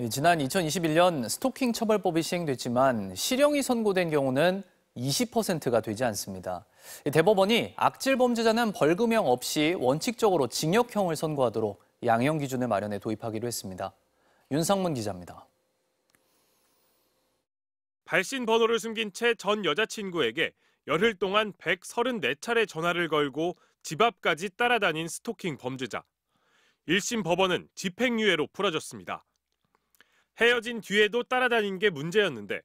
예, 지난 2021년 스토킹 처벌법이 시행됐지만 실형이 선고된 경우는 20%가 되지 않습니다. 대법원이 악질 범죄자는 벌금형 없이 원칙적으로 징역형을 선고하도록 양형 기준을 마련해 도입하기로 했습니다. 윤상문 기자입니다. 발신 번호를 숨긴 채 전 여자친구에게 열흘 동안 134차례 전화를 걸고 집 앞까지 따라다닌 스토킹 범죄자. 1심 법원은 집행유예로 풀어줬습니다 헤어진 뒤에도 따라다닌 게 문제였는데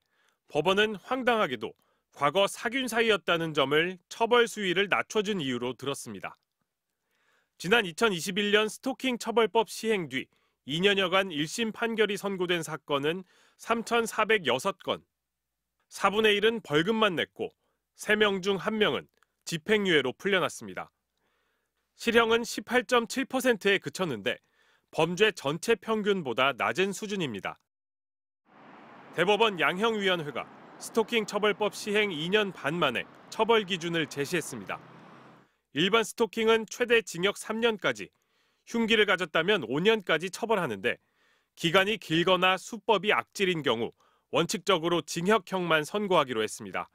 법원은 황당하게도 과거 사귄 사이였다는 점을 처벌 수위를 낮춰준 이유로 들었습니다. 지난 2021년 스토킹 처벌법 시행 뒤 2년여간 1심 판결이 선고된 사건은 3,406건. 4분의 1은 벌금만 냈고 3명 중 1명은 집행유예로 풀려났습니다. 실형은 18.7%에 그쳤는데 범죄 전체 평균보다 낮은 수준입니다. 대법원 양형위원회가 스토킹 처벌법 시행 2년 반 만에 처벌 기준을 제시했습니다. 일반 스토킹은 최대 징역 3년까지, 흉기를 가졌다면 5년까지 처벌하는데 기간이 길거나 수법이 악질인 경우 원칙적으로 징역형만 선고하기로 했습니다.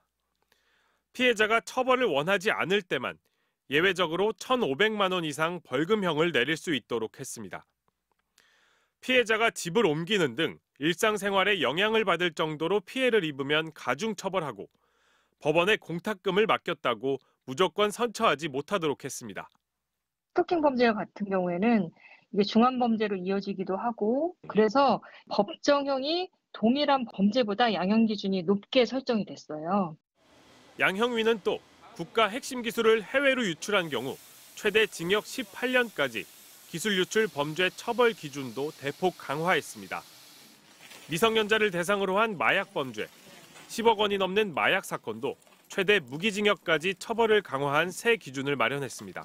피해자가 처벌을 원하지 않을 때만 예외적으로 1,500만 원 이상 벌금형을 내릴 수 있도록 했습니다. 피해자가 집을 옮기는 등 일상생활에 영향을 받을 정도로 피해를 입으면 가중 처벌하고 법원에 공탁금을 맡겼다고 무조건 선처하지 못하도록 했습니다. 스토킹 범죄 같은 경우에는 이게 중한 범죄로 이어지기도 하고 네. 그래서 법정형이 동일한 범죄보다 양형 기준이 높게 설정이 됐어요. 양형위는 또 국가 핵심 기술을 해외로 유출한 경우 최대 징역 18년까지 기술 유출 범죄 처벌 기준도 대폭 강화했습니다. 미성년자를 대상으로 한 마약 범죄, 10억 원이 넘는 마약 사건도 최대 무기징역까지 처벌을 강화한 새 기준을 마련했습니다.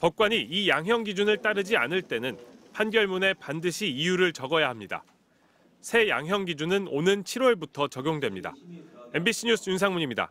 법관이 이 양형 기준을 따르지 않을 때는 판결문에 반드시 이유를 적어야 합니다. 새 양형 기준은 오는 7월부터 적용됩니다. MBC 뉴스 윤상문입니다.